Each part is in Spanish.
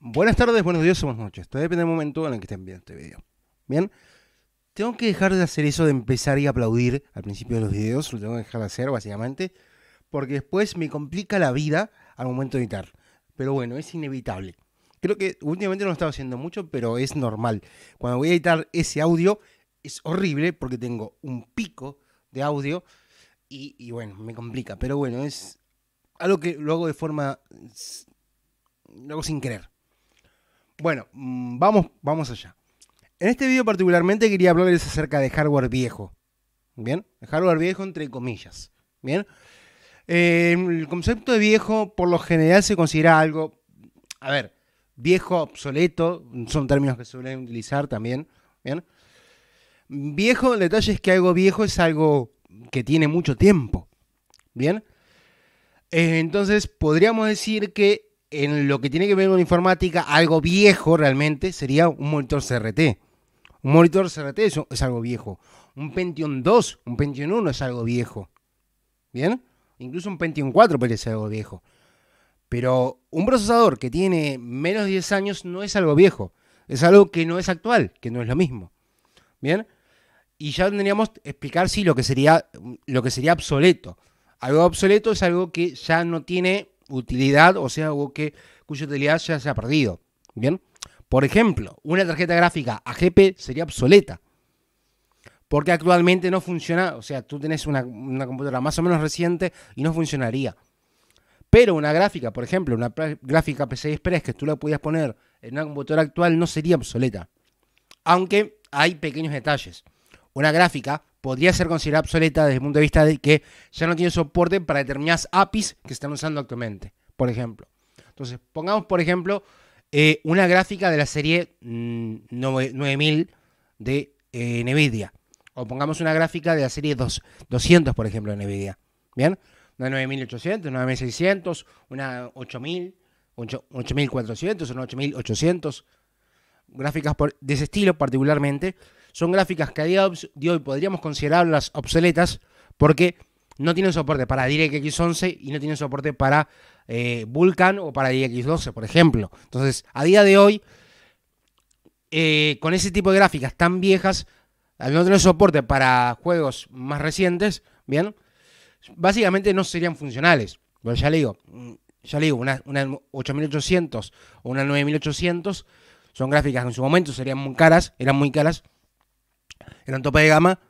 Buenas tardes, buenos días buenas noches. Todo depende del momento en el que estén viendo este video. Bien, tengo que dejar de hacer eso de empezar y aplaudir al principio de los videos. Lo tengo que dejar de hacer, básicamente, porque después me complica la vida al momento de editar. Pero bueno, es inevitable. Creo que últimamente no lo estaba haciendo mucho, pero es normal. Cuando voy a editar ese audio, es horrible porque tengo un pico de audio y, y bueno, me complica. Pero bueno, es algo que lo hago de forma. Lo hago sin querer. Bueno, mm, vamos, vamos allá. En este video particularmente quería hablarles acerca de hardware viejo. ¿Bien? hardware viejo entre comillas. ¿Bien? Em, el concepto de viejo por lo general se considera algo, a ver, viejo, obsoleto, son términos que suelen utilizar también. ¿Bien? Viejo, el detalle es que algo viejo es algo que tiene mucho tiempo. ¿Bien? Eh, entonces podríamos decir que en lo que tiene que ver con informática, algo viejo realmente sería un monitor CRT. Un monitor CRT es, algo viejo. Un Pentium 2, un Pentium 1 es algo viejo. ¿Bien? Incluso un Pentium 4 puede ser algo viejo. Pero un procesador que tiene menos de 10 años no es algo viejo. Es algo que no es actual, que no es lo mismo. ¿Bien? Y ya tendríamos que explicar si lo lo que sería obsoleto. Algo obsoleto es algo que ya no tiene utilidad, o sea, algo que, cuya utilidad ya se ha perdido. Bien. Por ejemplo, una tarjeta gráfica AGP sería obsoleta. Porque actualmente no funciona, o sea, tú tienes una, una computadora más o menos reciente y no funcionaría. Pero una gráfica, por ejemplo, una gráfica PCI Express que tú la podías poner en una computadora actual no sería obsoleta. Aunque hay pequeños detalles. Una gráfica podría ser considerada obsoleta desde el punto de vista de que ya no tiene soporte para determinadas APIs que se están usando actualmente, por ejemplo. Entonces, pongamos, por ejemplo, eh, una gráfica de la serie 9000 mm, de eh, NVIDIA. O pongamos una gráfica de la serie 200, por ejemplo, de NVIDIA. ¿Bien? Una 9800, una 9600, una 8000, 8400, una 8800. Gráficas de ese estilo particularmente son gráficas que a día de hoy podríamos considerarlas obsoletas porque no tienen soporte para DirectX 11 y no tienen soporte para eh, Vulkan o para DirectX 12, por ejemplo. Entonces, a día de hoy, eh, con ese tipo de gráficas tan viejas, al no tener soporte para juegos más recientes, ¿bien? Básicamente no serían funcionales. ya le digo, mm, ya digo, una, una 8800 o una 9800 son gráficas que en su momento serían muy caras, eran muy caras, eran topa de gama.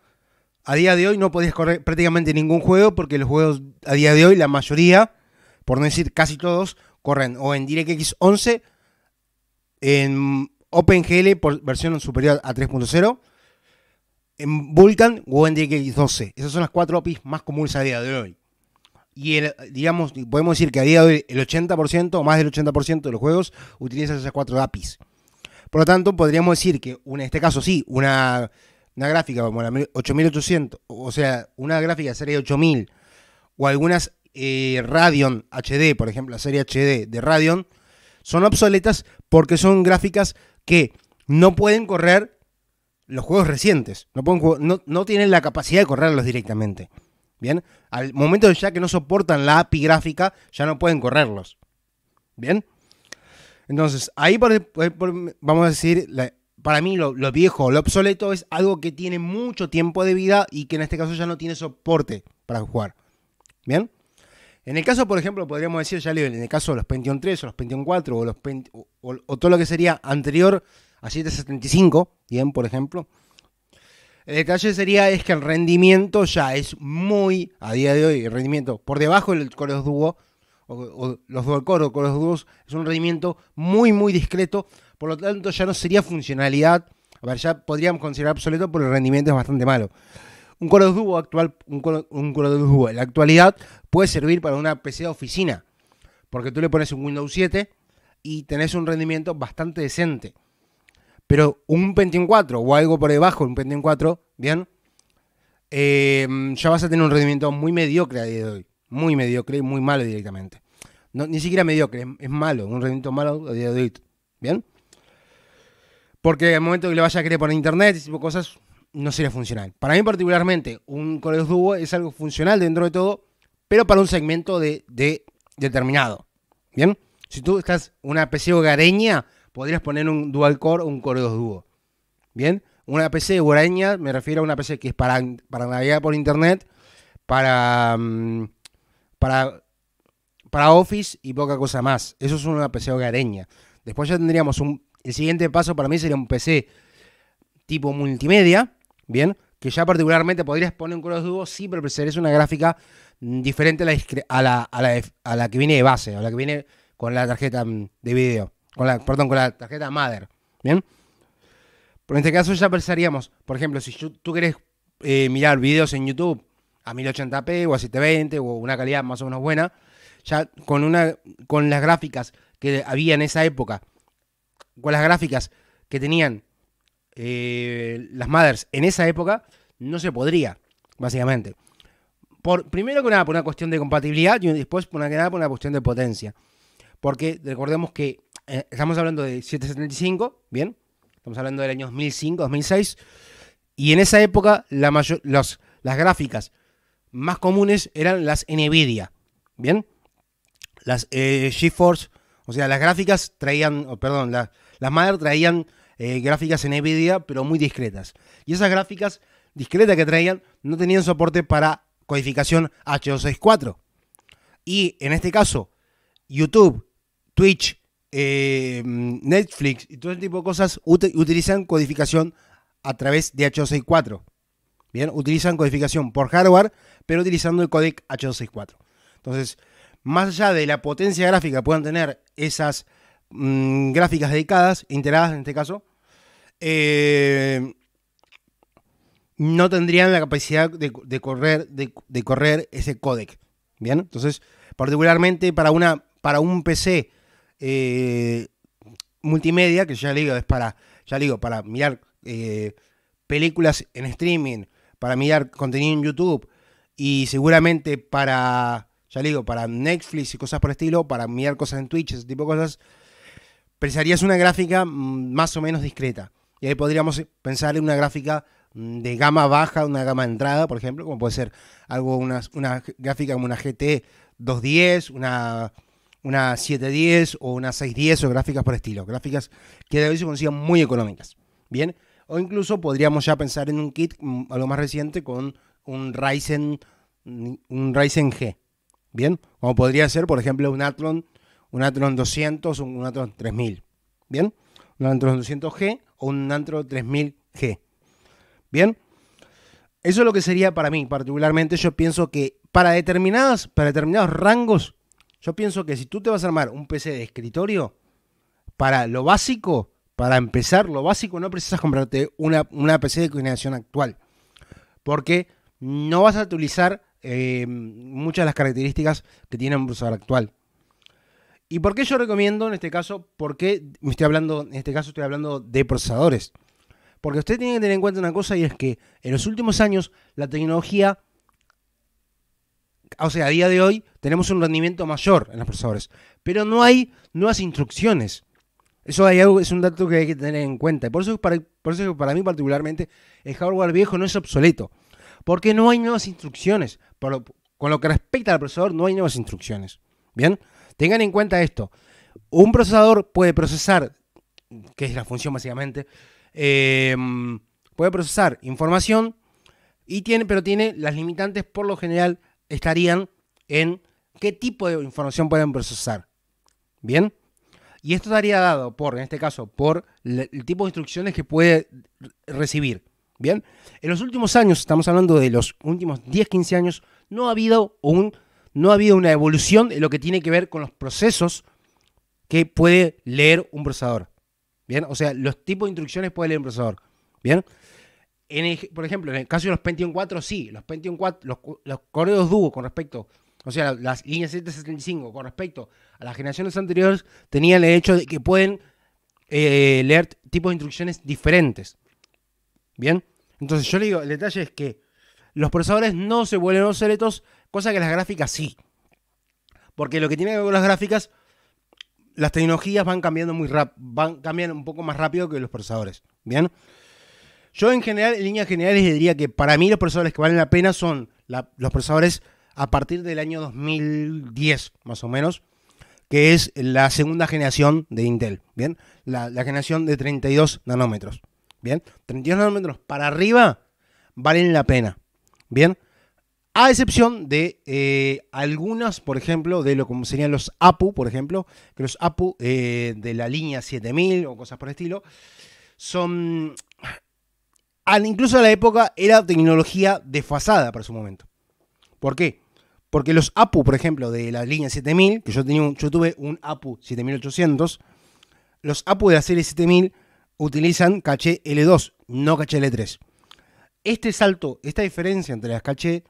A día de hoy no podías correr prácticamente ningún juego porque los juegos a día de hoy, la mayoría, por no decir casi todos, corren o en DirectX 11, en OpenGL por versión superior a 3.0, en Vulkan o en DirectX 12. Esas son las cuatro APIs más comunes a día de hoy. Y digamos, podemos decir que a día de hoy el 80% o más del 80% de los juegos utilizan esas cuatro APIs. Por lo tanto, podríamos decir que, en este caso sí, una una gráfica como la 8800, o sea, una gráfica serie 8000 o algunas Radion eh, Radeon HD, por ejemplo, la serie HD de Radeon, son obsoletas porque son gráficas que no pueden correr los juegos recientes, no, pueden, no, tienen la capacidad de correrlos directamente. Bien, al momento ya que no soportan la API gráfica, ya no pueden correrlos. Bien, entonces ahí vamos a decir para mí lo, viejo o lo obsoleto es algo que tiene mucho tiempo de vida y que en este caso ya no tiene soporte para jugar. ¿Bien? En el caso, por ejemplo, podríamos decir, ya en el caso de los Pentium 3 o los Pentium 4 o, los o, todo lo que sería anterior a 775, bien, por ejemplo, el detalle sería es que el rendimiento ya es muy, a día de hoy, el rendimiento por debajo del Core dúo o, los Dual coros o Core dúos es un rendimiento muy, muy discreto por lo tanto, ya no sería funcionalidad. A ver, ya podríamos considerar obsoleto porque el rendimiento es bastante malo. Un Core 2 Duo actual, un Core, un Duo en la actualidad puede servir para una PC de oficina. Porque tú le pones un Windows 7 y tenés un rendimiento bastante decente. Pero un Pentium 4 o algo por debajo, un Pentium 4, bien, eh, ya vas a tener un rendimiento muy mediocre a día de hoy. Muy mediocre y muy malo directamente. ni siquiera mediocre, es, es malo, un rendimiento malo a día de hoy. ¿Bien? Porque al momento que le vaya a querer poner internet y tipo cosas, no sería funcional. Para mí particularmente, un Core 2 Duo es algo funcional dentro de todo, pero para un segmento de, determinado. ¿Bien? Si tú estás una PC hogareña, podrías poner un dual core o un core 2 dúo. ¿Bien? Una PC hogareña, me refiero a una PC que es para, para navegar por internet, para, mm, para, para Office y poca cosa más. Eso es una PC hogareña. Después ya tendríamos un el siguiente paso para mí sería un PC tipo multimedia, ¿bien? Que ya particularmente podrías poner un color de sí, pero es una gráfica diferente a la, que viene de base, a la que viene con la tarjeta mm, de video, con la, perdón, con la tarjeta Mother, ¿bien? Pero en este caso ya pensaríamos, por ejemplo, si tú querés eh, mirar videos en YouTube a 1080p o a 720 o una calidad más o menos buena, ya con, una, con las gráficas que había en esa época, con las gráficas que tenían eh, las Mothers en esa época, no se podría, básicamente. Por, primero que nada, por una cuestión de compatibilidad y después, por una, que por una cuestión de potencia. Porque recordemos que eh, estamos hablando de 775, ¿bien? Estamos hablando del año 2005, 2006. Y en esa época, la las gráficas más comunes eran las NVIDIA, ¿bien? Las eh, GeForce, o sea, las gráficas traían, perdón, las las madres traían eh, gráficas en NVIDIA, pero muy discretas. Y esas gráficas discretas que traían no tenían soporte para codificación h Y en este caso, YouTube, Twitch, eh, Netflix y todo ese tipo de cosas utilizan codificación a través de h Bien, utilizan codificación por hardware, pero utilizando el codec h Entonces, más allá de la potencia gráfica que puedan tener esas Mm, gráficas dedicadas, integradas en este caso, eh, no tendrían la capacidad de, correr, de, correr ese codec. Bien, entonces, particularmente para, una, para un PC eh, multimedia, que ya digo, es para, ya digo, para mirar eh, películas en streaming, para mirar contenido en YouTube y seguramente para, ya digo, para Netflix y cosas por el estilo, para mirar cosas en Twitch, ese tipo de cosas, pensarías una gráfica mm, más o menos discreta. Y ahí podríamos eh, pensar en una gráfica mm, de gama baja, una gama de entrada, por ejemplo, como puede ser algo, una, gráfica como una GT 210, una, una 710 o una 610 o gráficas por estilo. Gráficas que de hoy se consigan muy económicas. Bien, o incluso podríamos ya pensar en un kit mm, algo más reciente con un Ryzen, un Ryzen G. Bien, como podría ser, por ejemplo, un Athlon un Atron 200 o un Atron 3000. ¿Bien? Un Atron 200G o un Atron 3000G. ¿Bien? Eso es lo que sería para mí, particularmente yo pienso que para, determinadas, para determinados rangos, yo pienso que si tú te vas a armar un PC de escritorio, para lo básico, para empezar lo básico, no precisas comprarte una, PC de coordinación actual. Porque no vas a utilizar eh, muchas de las características que tiene un procesador actual. ¿Y por qué yo recomiendo en este caso? ¿Por qué me estoy hablando, en este caso estoy hablando de procesadores? Porque usted tiene que tener en cuenta una cosa y es que en los últimos años la tecnología, o sea, a día de hoy tenemos un rendimiento mayor en los procesadores, pero no hay nuevas instrucciones. Eso es un dato que hay que tener en cuenta. por eso, para, por para mí particularmente el hardware viejo no es obsoleto. Porque no hay nuevas instrucciones. con lo que respecta al procesador no hay nuevas instrucciones. Bien. Tengan en cuenta esto. Un procesador puede procesar, que es la función básicamente, em, puede procesar información, y tiene, pero tiene las limitantes por lo general estarían en qué tipo de información pueden procesar. ¿Bien? Y esto estaría dado por, en este caso, por el tipo de instrucciones que puede recibir. ¿Bien? En los últimos años, estamos hablando de los últimos 10, 15 años, no ha habido un no ha habido una evolución en lo que tiene que ver con los procesos que puede leer un procesador. ¿Bien? O sea, los tipos de instrucciones puede leer un procesador. ¿Bien? En por ejemplo, en el caso de los Pentium 4, sí, los Pentium 4, los, correos dúo con respecto, o sea, las líneas 775 con respecto a las generaciones anteriores, tenían el hecho de que pueden eh, leer tipos de instrucciones diferentes. ¿Bien? Entonces yo le digo, el detalle es que los procesadores no se vuelven obsoletos Cosa que las gráficas sí. Porque lo que tiene que ver con las gráficas, las tecnologías van cambiando muy rap van un poco más rápido que los procesadores. ¿Bien? Yo en general, en líneas generales, diría que para mí los procesadores que valen la pena son los procesadores a partir del año 2010, más o menos, que es la segunda generación de Intel, ¿bien? La, generación de 32 nanómetros, ¿bien? 32 nanómetros para arriba valen la pena, ¿bien? A excepción de eh, algunas, por ejemplo, de lo como serían los APU, por ejemplo, que los APU eh, de la línea 7000 o cosas por el estilo, son. Incluso a la época era tecnología desfasada para su momento. ¿Por qué? Porque los APU, por ejemplo, de la línea 7000, que yo, tenía yo tuve un APU 7800, los APU de la serie 7000 utilizan caché L2, no caché L3. Este salto, esta diferencia entre las caché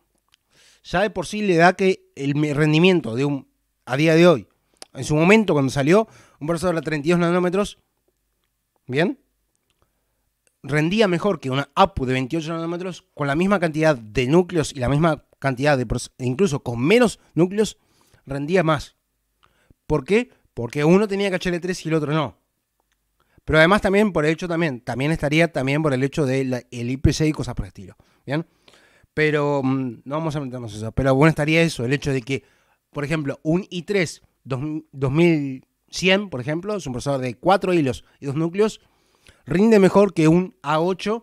ya de por sí le da que el rendimiento de un, a día de hoy, en su momento cuando salió, un procesador a 32 nanómetros, ¿bien? Rendía mejor que una APU de 28 nanómetros con la misma cantidad de núcleos y la misma cantidad de, e incluso con menos núcleos, rendía más. ¿Por qué? Porque uno tenía que hl 3 y el otro no. Pero además también por el hecho también, también estaría también por el hecho del IPC y cosas por el estilo. ¿Bien? Pero mm, no vamos a meternos eso. Pero bueno, estaría eso, el hecho de que, por ejemplo, un i3 2100, por ejemplo, es un procesador de 4 hilos y 2 núcleos, rinde mejor que un A8,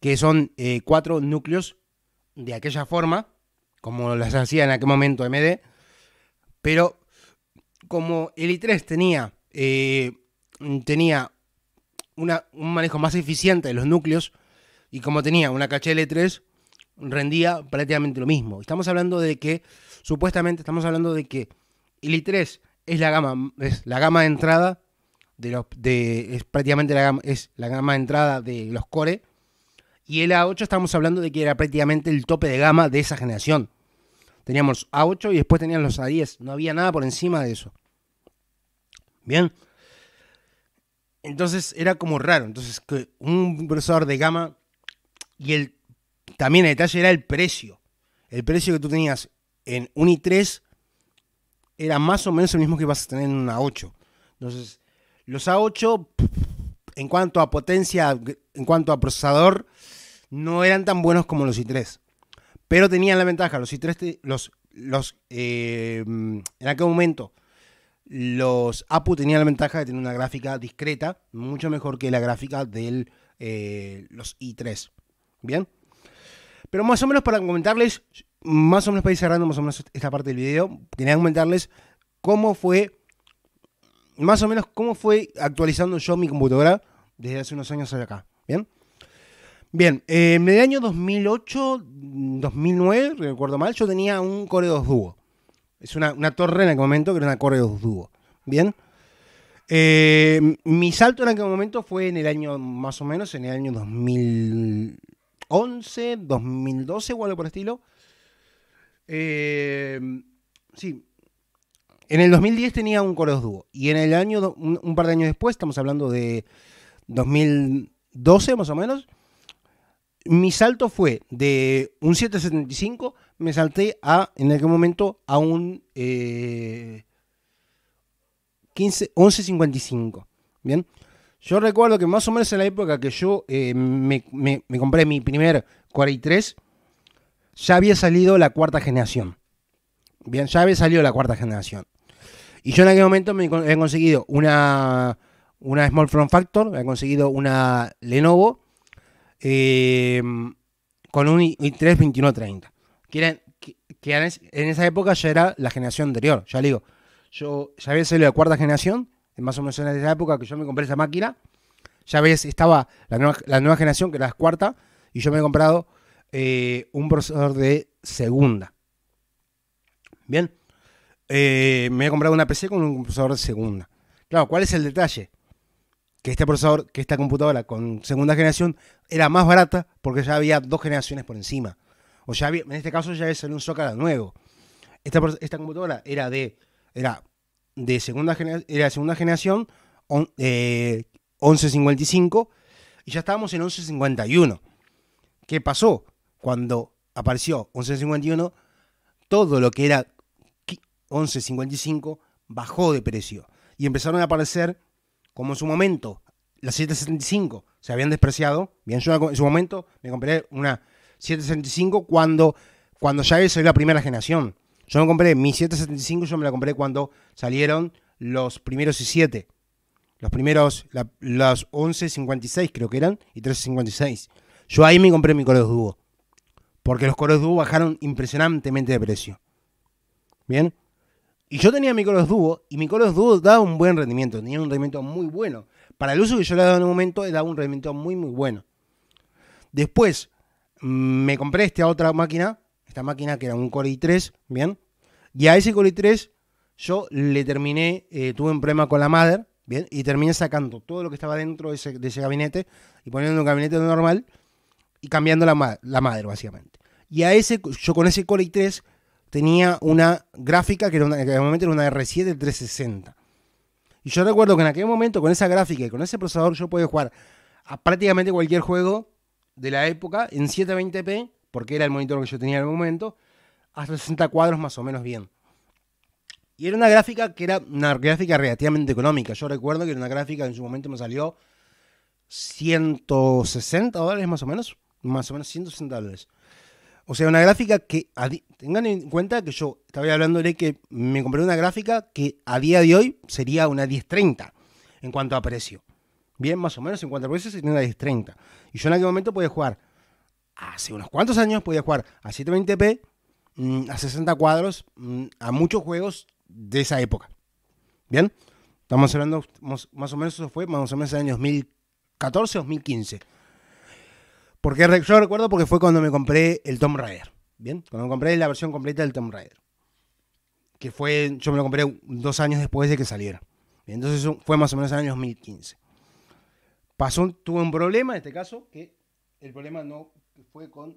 que son 4 eh, núcleos de aquella forma, como las hacía en aquel momento MD. Pero como el i3 tenía, eh, tenía un manejo más eficiente de los núcleos y como tenía una caché L3, rendía prácticamente lo mismo. Estamos hablando de que, supuestamente, estamos hablando de que el i3 es la gama, es la gama de entrada de los, de, es prácticamente la es la gama de entrada de los core. Y el A8 estamos hablando de que era prácticamente el tope de gama de esa generación. Teníamos A8 y después tenían los A10. No había nada por encima de eso. Bien. Entonces era como raro. Entonces que un procesador de gama y el también el detalle era el precio. El precio que tú tenías en un i3 era más o menos el mismo que vas a tener en un A8. Entonces, los A8, en cuanto a potencia, en cuanto a procesador, no eran tan buenos como los i3. Pero tenían la ventaja, los i3, los, los eh, en aquel momento, los APU tenían la ventaja de tener una gráfica discreta, mucho mejor que la gráfica de eh, los i3. ¿Bien? Pero más o menos para comentarles, más o menos para ir cerrando más o menos esta parte del video, quería comentarles cómo fue, más o menos cómo fue actualizando yo mi computadora desde hace unos años hasta acá. Bien. Bien, eh, en el año 2008, 2009, recuerdo mal, yo tenía un Core 2 Duo. Es una, torre en aquel momento que era una Core 2 Duo. Bien. Eh, mi salto en aquel momento fue en el año, más o menos, en el año 2000, 11, 2012 o algo por estilo. Eh, sí. En el 2010 tenía un coros dúo. Y en el año, un, par de años después, estamos hablando de 2012 más o menos, mi salto fue de un 775, me salté a, en aquel momento, a un 15, eh, 1155. Bien. Yo recuerdo que más o menos en la época que yo eh, me, compré mi primer 43, ya había salido la cuarta generación. Bien, ya había salido la cuarta generación. Y yo en aquel momento me he conseguido una, una Small Front Factor, he conseguido una Lenovo em, con un i3 2130. Que, que en esa época ya era la generación anterior, ya le digo. Yo ya había salido la cuarta generación más o menos en esa época que yo me compré esa máquina. Ya ves, estaba la nueva, generación, que era la cuarta, y yo me he comprado eh, un procesador de segunda. Bien, eh, me he comprado una PC con un procesador de segunda. Claro, ¿cuál es el detalle? Que este procesador, que esta computadora con segunda generación era más barata porque ya había dos generaciones por encima. O ya en este caso ya había en un Zócalo nuevo. Esta, esta computadora era de, era de segunda era segunda generación, 1155, eh, y ya estábamos en 1151. ¿Qué pasó? Cuando apareció 1151, todo lo que era 1155 bajó de precio y empezaron a aparecer, como en su momento, las 775 se habían despreciado. Bien, yo en su momento me compré una 7.65 cuando, cuando ya era la primera generación. Yo me compré mi 775, yo me la compré cuando salieron los primeros y 7 Los primeros, la, los 11.56 creo que eran y 13.56. Yo ahí me compré mi color dúo. Porque los Coros dúo bajaron impresionantemente de precio. ¿Bien? Y yo tenía mi Coros dúo y mi Coros dúo daba un buen rendimiento. Tenía un rendimiento muy bueno. Para el uso que yo le he dado en un momento, daba un rendimiento muy, muy bueno. Después mm, me compré esta otra máquina esta máquina que era un Core i3, ¿bien? Y a ese Core i3 yo le terminé, eh, tuve un problema con la madre, ¿bien? Y terminé sacando todo lo que estaba dentro de ese, de ese gabinete y poniendo un gabinete normal y cambiando la, la madre, básicamente. Y a ese, yo con ese Core i3 tenía una gráfica que, era una, momento era una R7 360. Y yo recuerdo que en aquel momento, con esa gráfica y con ese procesador, yo podía jugar a prácticamente cualquier juego de la época en 720p porque era el monitor que yo tenía en el momento, a 60 cuadros más o menos bien. Y era una gráfica que era una gráfica relativamente económica. Yo recuerdo que era una gráfica que en su momento me salió 160 dólares más o menos. Más o menos 160 dólares. O sea, una gráfica que. Tengan en cuenta que yo estaba hablando de que me compré una gráfica que a día de hoy sería una 1030 en cuanto a precio. Bien, más o menos en cuanto a precio sería una 1030. Y yo en aquel momento podía jugar hace unos cuantos años podía jugar a 720p, mm, a 60 cuadros, mm, a muchos juegos de esa época. ¿Bien? Estamos hablando, más o menos eso fue, más o menos en el año 2014 2015. Porque yo recuerdo porque fue cuando me compré el Tomb Raider. ¿Bien? Cuando me compré la versión completa del Tomb Raider. Que fue, yo me lo compré dos años después de que saliera. Entonces fue más o menos en el año 2015. Pasó, tuve un problema en este caso, que el problema no fue con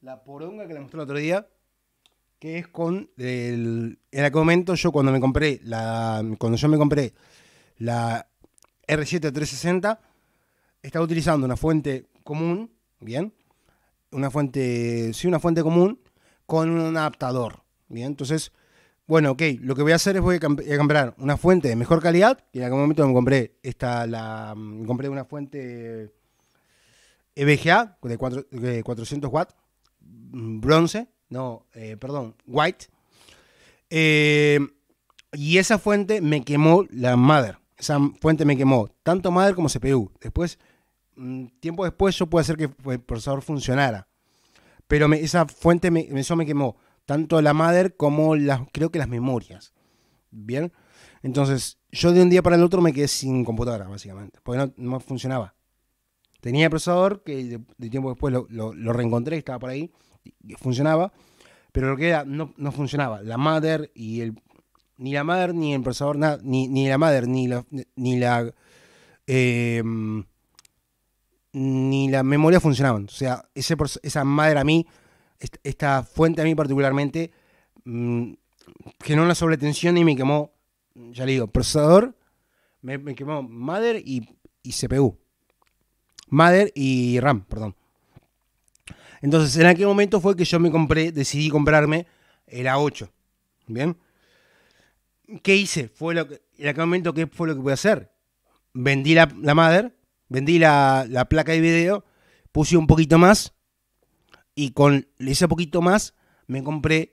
la poronga que le mostré el otro día, que es con el, en aquel momento yo cuando me compré la cuando yo me compré la R7 360 estaba utilizando una fuente común, bien, una fuente sí una fuente común con un adaptador, bien, entonces bueno, ok, lo que voy a hacer es voy a, comprar una fuente de mejor calidad, y en aquel momento me compré esta la me compré una fuente EVGA de, 400 watts, bronce, no, eh, perdón, white. Eh, y esa fuente me quemó la madre. Esa fuente me quemó tanto madre como CPU. Después, mm, tiempo después, yo pude hacer que el procesador funcionara. Pero esa fuente me, eso me quemó tanto la madre como las, creo que las memorias. Bien. Entonces, yo de un día para el otro me quedé sin computadora, básicamente, porque no funcionaba. Tenía el procesador que de, tiempo después lo, lo, lo, reencontré, estaba por ahí, y funcionaba, pero lo que era no, no funcionaba. La madre y el. Ni la madre ni el procesador, ni, la madre ni la. Ni la em, ni la memoria funcionaban. O sea, ese, esa madre a mí, esta fuente a mí particularmente, mm, generó una sobretensión y me quemó, ya le digo, procesador, me, quemó madre y CPU. Mother y RAM, perdón. Entonces, en aquel momento fue que yo me compré, decidí comprarme el A8. ¿Bien? ¿Qué hice? Fue lo en aquel momento, ¿qué fue lo que pude hacer? Vendí la, la Mother, vendí la, placa de video, puse un poquito más y con ese poquito más me compré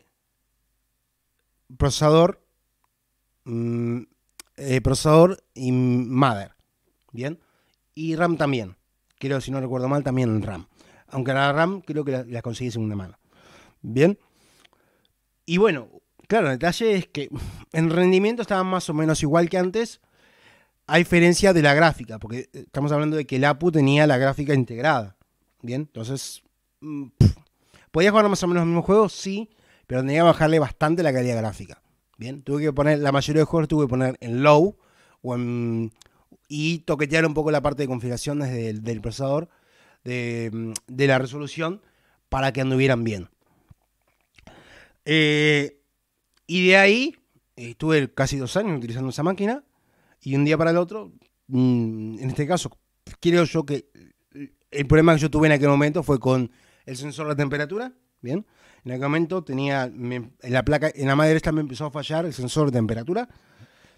procesador, mm, eh, procesador y mother, ¿bien? Y RAM también. Creo, si no recuerdo mal, también en RAM. Aunque la RAM creo que la, conseguí conseguí segunda mano. Bien. Y bueno, claro, el detalle es que en rendimiento estaba más o menos igual que antes, a diferencia de la gráfica, porque eh, estamos hablando de que el APU tenía la gráfica integrada. Bien, entonces, mm, ¿podía jugar más o menos los mismos juegos Sí, pero tenía que bajarle bastante la calidad gráfica. Bien, tuve que poner, la mayoría de juegos tuve que poner en low o en y toquetear un poco la parte de configuración desde del procesador, mm, de, la resolución, para que anduvieran bien. Eh, y de ahí eh, estuve casi dos años utilizando esa máquina y un día para el otro, mm, en este caso, creo yo que eh, el problema que yo tuve en aquel momento fue con el sensor de temperatura, ¿bien? En aquel momento tenía, en la placa, en la madre esta me empezó a fallar el sensor de temperatura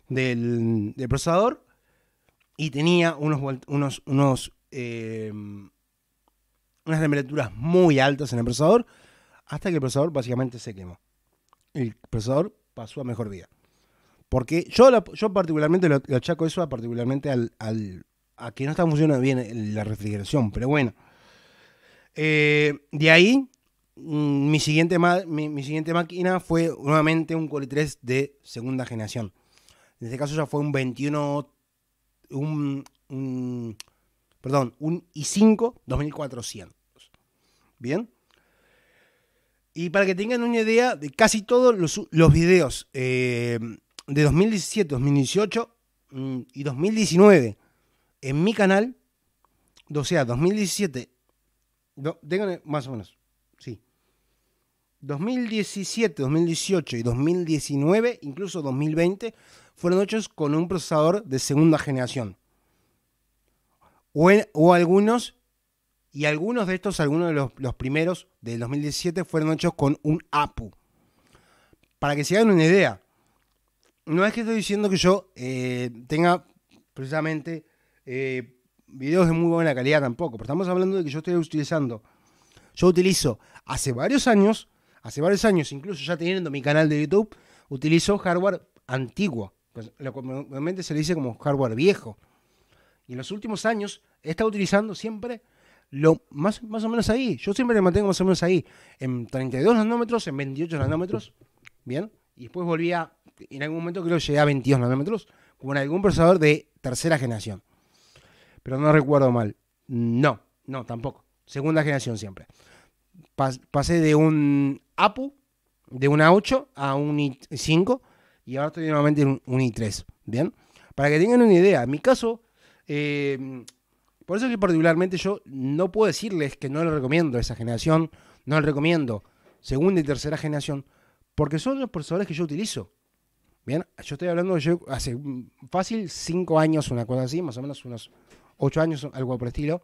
del, del procesador y tenía unos, unos, unos eh, unas temperaturas muy altas en el procesador, hasta que el procesador básicamente se quemó. El procesador pasó a mejor vida. Porque yo, yo particularmente lo, achaco eso a particularmente al, a que no está funcionando bien la refrigeración, pero bueno. Eh, de ahí, mm, mi siguiente, mi, siguiente máquina fue nuevamente un Core 3 de segunda generación. En este caso ya fue un 21 un, perdón, un i5 2400. ¿Bien? Y para que tengan una idea de casi todos los, videos eh, de 2017, 2018 mm, y 2019 en mi canal, o sea, 2017, no, tengan más o menos, 2017, 2018 y 2019, incluso 2020, fueron hechos con un procesador de segunda generación. O, algunos, y algunos de estos, algunos de los, primeros del 2017 fueron hechos con un APU. Para que se hagan una idea, no es que estoy diciendo que yo eh, tenga precisamente eh, videos de muy buena calidad tampoco, pero estamos hablando de que yo estoy utilizando yo utilizo hace varios años hace varios años, incluso ya teniendo mi canal de YouTube, utilizó hardware antiguo. Pues, lo se le dice como hardware viejo. Y en los últimos años he estado utilizando siempre lo más, más o menos ahí. Yo siempre lo mantengo más o menos ahí. En 32 nanómetros, en 28 nanómetros. Bien. Y después volví a, en algún momento creo que llegué a 22 nanómetros con algún procesador de tercera generación. Pero no recuerdo mal. No, no, tampoco. Segunda generación siempre pasé de un APU, de un A8 a un i5 y ahora estoy nuevamente en un, i3. ¿Bien? Para que tengan una idea, en mi caso, em, por eso es que particularmente yo no puedo decirles que no les recomiendo esa generación, no les recomiendo segunda y tercera generación, porque son los procesadores que yo utilizo. Bien, yo estoy hablando, yo hace fácil cinco años, una cosa así, más o menos unos ocho años, algo por estilo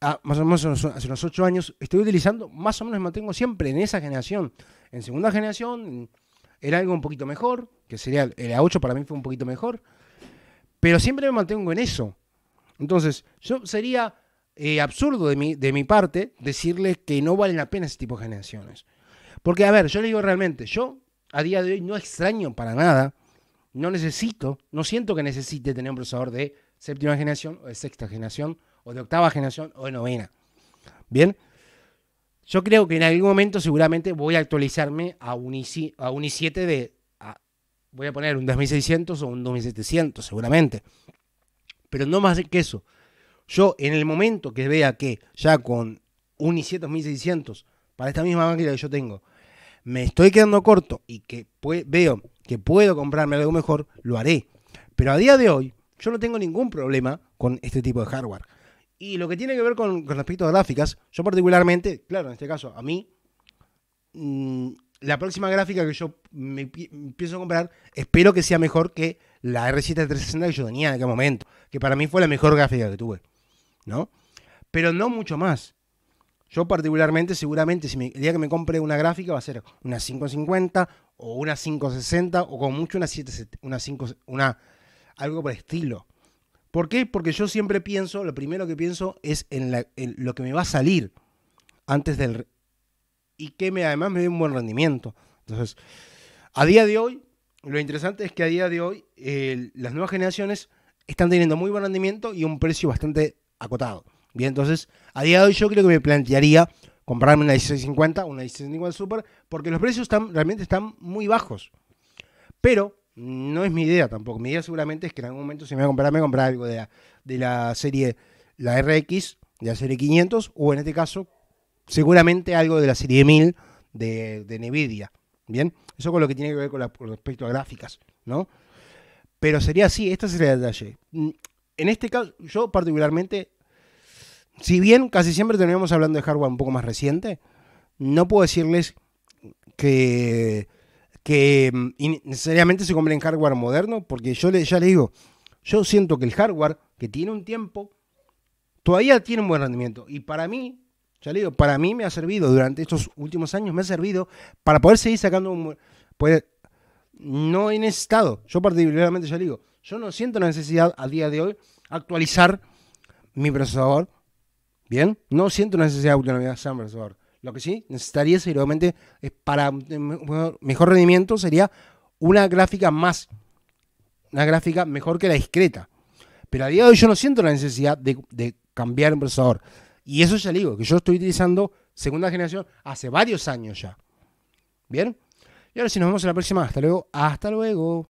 Ah, más o menos hace unos 8 años, estoy utilizando, más o menos me mantengo siempre en esa generación. En segunda generación era algo un poquito mejor, que sería el A8 para mí fue un poquito mejor, pero siempre me mantengo en eso. Entonces, yo sería eh, absurdo de mi, de mi parte decirles que no valen la pena ese tipo de generaciones. Porque, a ver, yo le digo realmente, yo a día de hoy no extraño para nada, no necesito, no siento que necesite tener un procesador de séptima generación o de sexta generación o de octava generación o de novena. Bien, yo creo que en algún momento seguramente voy a actualizarme a un, i, a 7 de, voy a poner un 2600 o un 2700 seguramente, pero no más que eso. Yo en el momento que vea que ya con un i7 2600 para esta misma máquina que yo tengo, me estoy quedando corto y que veo que puedo comprarme algo mejor, lo haré. Pero a día de hoy, yo no tengo ningún problema con este tipo de hardware. Y lo que tiene que ver con, respecto a gráficas, yo particularmente, claro, en este caso, a mí, mm, la próxima gráfica que yo me empiezo a comprar, espero que sea mejor que la R7-360 que yo tenía en aquel momento, que para mí fue la mejor gráfica que tuve, ¿no? Pero no mucho más. Yo particularmente, seguramente, si el día que me compre una gráfica va a ser una 550 o una 560 o como mucho una 7, una 5, una algo por estilo. ¿Por qué? Porque yo siempre pienso, lo primero que pienso es en, lo que me va a salir antes del... Y que además me dé un buen rendimiento. Entonces, a día de hoy, lo interesante es que a día de hoy las nuevas generaciones están teniendo muy buen rendimiento y un precio bastante acotado. Bien, entonces, a día de hoy yo creo que me plantearía comprarme una 1650, una 1650 Super, porque los precios están, realmente están muy bajos. Pero no es mi idea tampoco. Mi idea seguramente es que en algún momento si me voy a comprar, me voy a comprar algo de la, la serie, la RX, de la serie 500, o en este caso, seguramente algo de la serie 1000 de, de Nvidia. Bien, eso con lo que tiene que ver con, respecto a gráficas, ¿no? Pero sería así, este sería el detalle. Mm, en este caso, yo particularmente, si bien casi siempre tenemos hablando de hardware un poco más reciente, no puedo decirles que que mm, necesariamente se en hardware moderno, porque yo le, ya le digo, yo siento que el hardware que tiene un tiempo todavía tiene un buen rendimiento. Y para mí, ya le digo, para mí me ha servido durante estos últimos años, me ha servido para poder seguir sacando un. Pues, no he necesitado, yo particularmente ya le digo, yo no siento la necesidad a día de hoy actualizar mi procesador. Bien, no siento necesidad de autonomía de procesador. Lo que sí necesitaría seguramente es eh, para eh, mejor rendimiento sería una gráfica más, una gráfica mejor que la discreta. Pero a día de hoy yo no siento la necesidad de, cambiar un procesador. Y eso ya digo, que yo estoy utilizando segunda generación hace varios años ya. ¿Bien? Y ahora sí, nos vemos en la próxima. Hasta luego. Hasta luego.